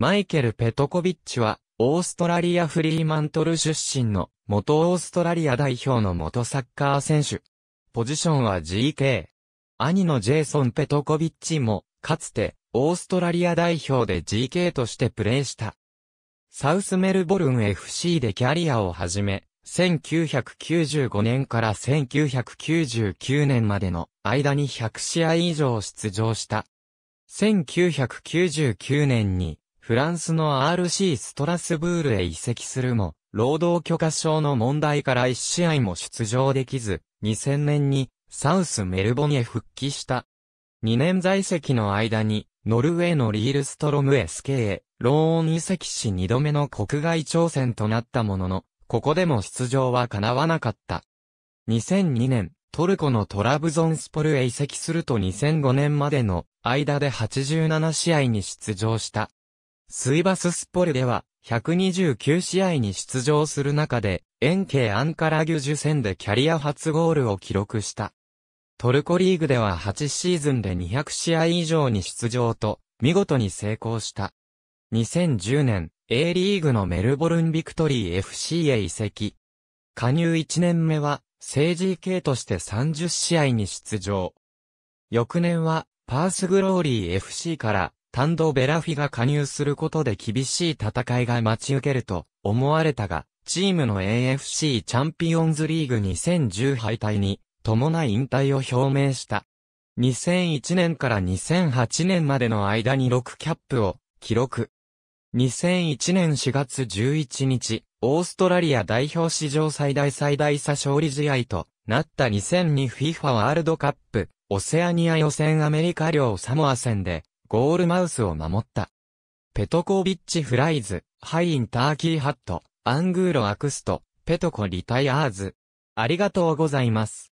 マイケル・ペトコビッチは、オーストラリア・フリーマントル出身の、元オーストラリア代表の元サッカー選手。ポジションは GK。兄のジェイソン・ペトコビッチも、かつて、オーストラリア代表で GK としてプレーした。サウスメルボルン FC でキャリアを始め、1995年から1999年までの間に100試合以上出場した。1999年にフランスの RC ストラスブールへ移籍するも、労働許可証の問題から1試合も出場できず、2000年にサウスメルボンへ復帰した。2年在籍の間に、ノルウェーのリールストロム SK へ、ローン移籍し2度目の国外挑戦となったものの、ここでも出場は叶わなかった。2002年、トルコのトラブゾンスポルへ移籍すると2005年までの間で87試合に出場した。スイバススポルでは、129試合に出場する中で、遠形アンカラギュジュ戦でキャリア初ゴールを記録した。トルコリーグでは8シーズンで200試合以上に出場と、見事に成功した。2010年、A リーグのメルボルンビクトリー FC へ移籍。加入1年目は、政治系として30試合に出場。翌年は、パースグローリー FC からタンド・ベラフィが加入することで厳しい戦いが待ち受けると思われたが、チームの AFC チャンピオンズリーグ2010敗退に伴い引退を表明した。2001年から2008年までの間に6キャップを記録。2001年4月11日、オーストラリア代表史上最大最大差勝利試合となった2002 FIFA ワールドカップ、オセアニア予選アメリカ領サモア戦で、ゴールマウスを守った。ペトコビッチフライズ、ハインターキーハット、アングーロアクスト、ペトコリタイアーズ。ありがとうございます。